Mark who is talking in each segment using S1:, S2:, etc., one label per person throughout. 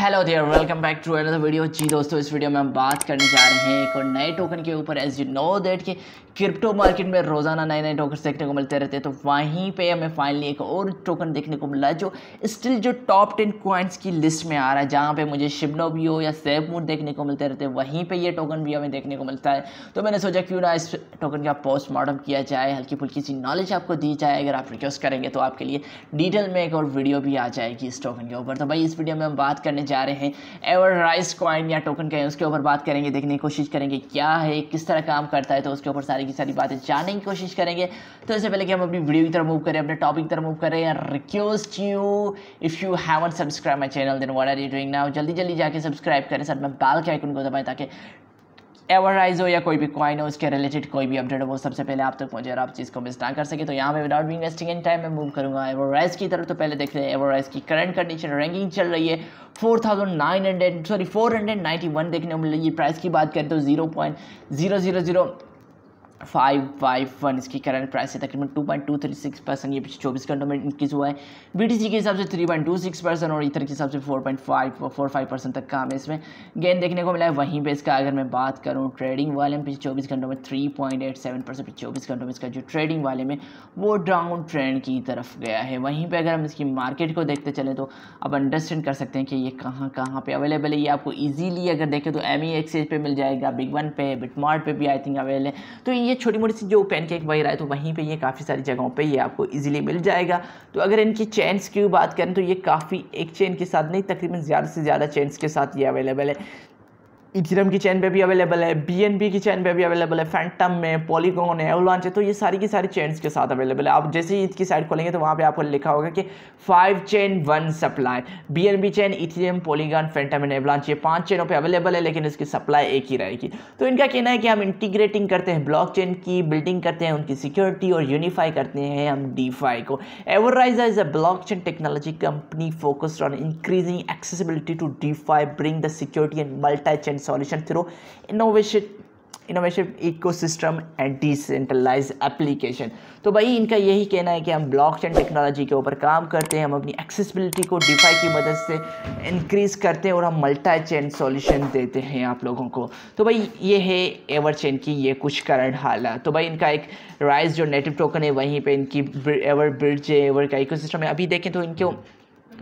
S1: hello there welcome back to another video जी दोस्तों इस वीडियो में हम बात करने जा रहे हैं एक और नए टोकन के ऊपर एज यू नो दैट कि क्रिप्टो मार्केट में रोज़ाना नए नए टोकन देखने को मिलते रहते हैं तो वहीं पे हमें फाइनली एक और टोकन देखने को मिला जो स्टिल जो टॉप टेन क्वाइंट्स की लिस्ट में आ रहा है जहाँ पे मुझे शिबनो भी हो या सेब मूड देखने को मिलते रहते हैं वहीं पर यह टोकन भी हमें देखने को मिलता है तो मैंने सोचा क्यों ना इस टोकन का पोस्टमार्टम किया जाए हल्की फुल्की सी नॉलेज आपको दी जाए अगर आप रिक्वेस्ट करेंगे तो आपके लिए डिटेल में एक और वीडियो भी आ जाएगी इस टोकन के ऊपर तो भाई इस वीडियो में हम बात करने जा रहे हैं एवर राइस क्वाइन या टोकन कहें उसके ऊपर बात करेंगे देखने की कोशिश करेंगे क्या है किस तरह काम करता है तो उसके ऊपर सारी की सारी बातें जानने की कोशिश करेंगे तो इससे पहले कि हम अपनी वीडियो की तरफ मूव करें अपने टॉपिक की तरफ मूव करें request you if you haven't subscribe my channel then what are you doing now जल्दी जल्दी जाकर सब्सक्राइब करें सर मैं बाल के आइकन को दबाएँ ताकि एवराइज हो या कोई भी कॉइन हो उसके रिलेटेड कोई भी अपडेट हो वो सबसे पहले आप तक पहुंचे और आप चीज़ को मिस ना कर सके तो यहाँ पे विदाउट भी इन्वेस्टिंग इन टाइम मैं मूव करूँगा एवराइज की तरफ तो पहले देख रहे हैं एवराइज की करंट कंडीशन रैंकिंग चल रही है हंड्रेड सॉरी वन देखने को मिल रही है प्राइस की बात करें तो zero point zero zero zero five five one इसकी करंट प्राइस है तकरीबन two point two three six percent ये पिछले चौबीस घंटों में इंक्रीज हुआ है बीटीसी के हिसाब से three point two six percent और इथर e e के हिसाब से four point five four five percent तक का हमें इसमें गेंद देखने को मिला है वहीं पे इसका अगर मैं बात करूँ ट्रेडिंग वाले में पिछले चौबीस घंटों में three point eight seven percent पिछले चौबीस घंटों में इसका जो ट्रेडिंग वाले में वो डाउन ट्रेंड की तरफ गया है वहीं पर अगर हम इसकी मार्केट को देखते चले तो अब अंडरस्टैंड कर सकते हैं कि ये कहाँ कहाँ पर अवेलेबल है ये आपको ईजिली अगर देखें तो एम ई एक्सचेंज पर मिल जाएगा बिग वन पे बिटमार्ट पर भी आई थिंक अवेलेबल है तो ये छोटी मोटी सी जो पैनकेक वगैरह है तो वहीं पे ये काफ़ी सारी जगहों पे ये आपको इजीली मिल जाएगा तो अगर इनकी चेन्स की बात करें तो ये काफ़ी एक चेन के साथ नहीं तकरीबन ज़्यादा से ज़्यादा चेन्स के साथ ये अवेलेबल है इथिरम की चैन पे भी अवेलेबल है बी की चैन पे भी अवेलेबल है फैंटम में पॉलीगोन है एवलॉन्च है तो ये सारी की सारी चैन के साथ अवेलेबल है आप जैसे ही इसकी साइड खोलेंगे तो वहाँ पे आपको लिखा होगा कि five chain one supply B chain Ethereum Polygon Fantom and Avalanche ये पाँच चैनों पर अवेलेबल है लेकिन इसकी सप्लाई एक ही रहेगी तो इनका कहना है कि हम इंटीग्रेटिंग करते हैं ब्लॉक की बिल्डिंग करते हैं उनकी सिक्योरिटी और यूनिफाई करते हैं हम डी को EverRise is a blockchain technology company focused on increasing accessibility to D bring the security and multi chain and solution through innovation innovation ecosystem and decentralize application तो भाई इनका यही कहना है कि हम ब्लॉकचेन टेक्नोलॉजी के ऊपर काम करते हैं हम अपनी एक्सेसिबिलिटी को डिफाई की मदद से इंक्रीज करते हैं और हम मल्टा चेन सॉल्यूशन देते हैं आप लोगों को तो भाई ये है एवर चेन की ये कुछ करंट हालात तो भाई इनका एक राइज जो नेटिव टोकन है वहीं पर इनकी एवर ब्रिज एवर का इको सिस्टम है अभी देखें तो इनको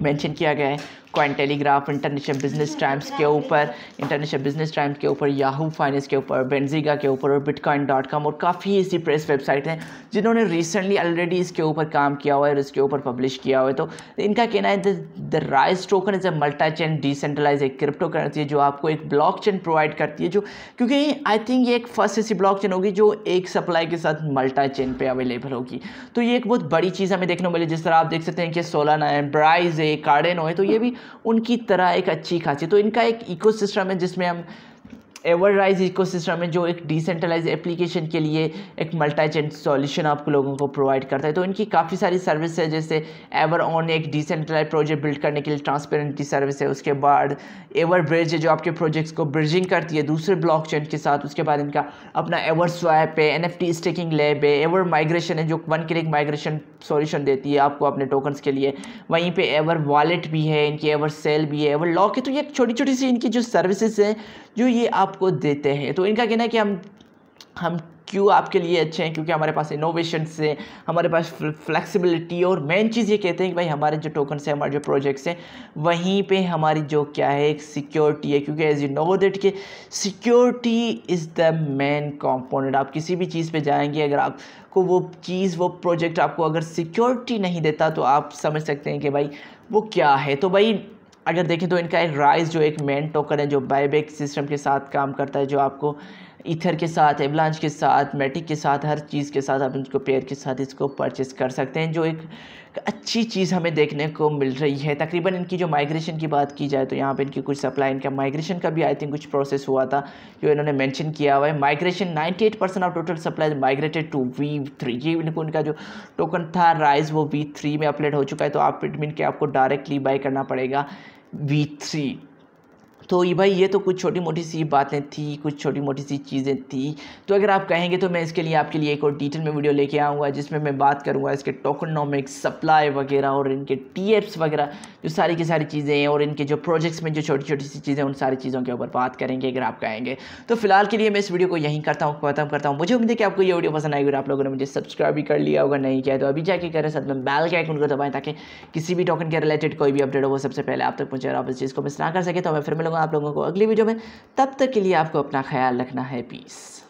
S1: मैंशन किया गया है Cointelegraph International Business Times के ऊपर इंटरनेशनल बिजनेस टाइम्स के ऊपर याहू फाइनेंस के ऊपर बेंजीगा के ऊपर और बिटकॉइन डॉट कॉम और काफ़ी ऐसी प्रेस वेबसाइट हैं जिन्होंने रिसेंटली ऑलरेडी इसके ऊपर काम किया हुआ है और इसके ऊपर पब्लिश किया हुआ है तो इनका कहना है the rise token is a multi chain decentralize एक क्रिप्टो करेंसी है जो आपको एक ब्लॉक चेन प्रोवाइड करती है जो क्योंकि आई थिंक ये एक फर्स्ट ऐसी ब्लॉक चेन होगी जो एक सप्लाई के साथ मल्टा चेन पर अवेलेबल होगी तो ये एक बहुत बड़ी चीज़ हमें देखने को मिली जिस तरह आप देख सकते हैं कि सोलाना है ब्राइज है कार्डेनो है तो ये भी उनकी तरह एक अच्छी खासी तो इनका एक इकोसिस्टम है जिसमें हम एवरराइज इकोसिस्टम है जो एक डिसेंट्रलाइज एप्लीकेशन के लिए एक मल्टा चेंट सॉल्यूशन आपको लोगों को प्रोवाइड करता है तो इनकी काफ़ी सारी सर्विस है जैसे एवर ऑन एक डिसेंट्रलाइज प्रोजेक्ट बिल्ड करने के लिए ट्रांसपेरेंट की सर्विस है उसके बाद एवर ब्रिज है जो आपके प्रोजेक्ट्स को ब्रिजिंग करती है दूसरे ब्लॉक के साथ उसके बाद इनका अपना एवर स्वैप है N F T staking lab है एवर माइग्रेशन है जो वन क्लिक माइग्रेशन सॉल्यूशन देती है आपको अपने टोकन्स के लिए वहीं पर एवर वॉलेट भी है इनकी एवर सेल भी है एवर लॉक है तो ये छोटी छोटी सी इनकी जो सर्विसेज हैं जो ये आप आपको देते हैं तो इनका कहना है कि हम हम क्यों आपके लिए अच्छे हैं क्योंकि हमारे पास इनोवेशन से हमारे पास फ्लेक्सिबिलिटी और मेन चीज़ ये कहते हैं कि भाई हमारे जो टोकन से हमारे जो प्रोजेक्ट्स हैं वहीं पे हमारी जो क्या है एक सिक्योरिटी है क्योंकि एज यू नो दैट के security is the main component आप किसी भी चीज़ पे जाएंगे अगर आप को वो चीज़ वो प्रोजेक्ट आपको अगर सिक्योरिटी नहीं देता तो आप समझ सकते हैं कि भाई वो क्या है तो भाई अगर देखें तो इनका एक राइज़ जो एक मेन टोकन है जो बायबैक सिस्टम के साथ काम करता है जो आपको ईथर के साथ एवलांच के साथ मेटिक के साथ हर चीज़ के साथ आप इनको पेयर के साथ इसको परचेस कर सकते हैं जो एक अच्छी चीज़ हमें देखने को मिल रही है तकरीबन इनकी जो माइग्रेशन की बात की जाए तो यहाँ पे इनकी कुछ सप्लाई इनका माइग्रेशन का भी आई थिंक कुछ प्रोसेस हुआ था जो इन्होंने मेंशन किया हुआ है migration 98 percent of total supply migrated to V three ये इनको इनका जो टोकन था राइज वो वी थ्री में अपलेट हो चुका है तो आप मीन के आपको डायरेक्टली बाई करना पड़ेगा vizi तो ये भाई ये तो कुछ छोटी मोटी सी बातें थी कुछ छोटी मोटी सी चीज़ें थी तो अगर आप कहेंगे तो मैं इसके लिए आपके लिए एक और डिटेल में वीडियो लेके आऊँगा जिसमें मैं बात करूँगा इसके टोकनॉमिक्स सप्लाई वगैरह और इनके टी एप्स वगैरह जो सारी की सारी चीज़ें हैं और इनके जो प्रोजेक्ट्स में जो छोटी छोटी सी चीज़ें उन सारी चीज़ों के ऊपर बात करेंगे अगर आप कहेंगे तो फिलहाल के लिए मैं इस वीडियो को यहीं करता हूँ खत्म करता हूँ मुझे उम्मीद है कि आपको ये वीडियो पसंद आएगी और आप लोगों ने मुझे सब्सक्राइब भी कर लिया होगा नहीं किया तो अभी जाके करें साथ में बैल के आइकन को दबाएं ताकि किसी भी टोकन के रिलेटेड कोई भी अपडेट हो सबसे पहले आप तक पहुँचे और आप इस चीज़ को मिस ना कर सके तो मैं फिर मिलूंगा आप लोगों को अगली वीडियो में तब तक के लिए आपको अपना ख्याल रखना है पीस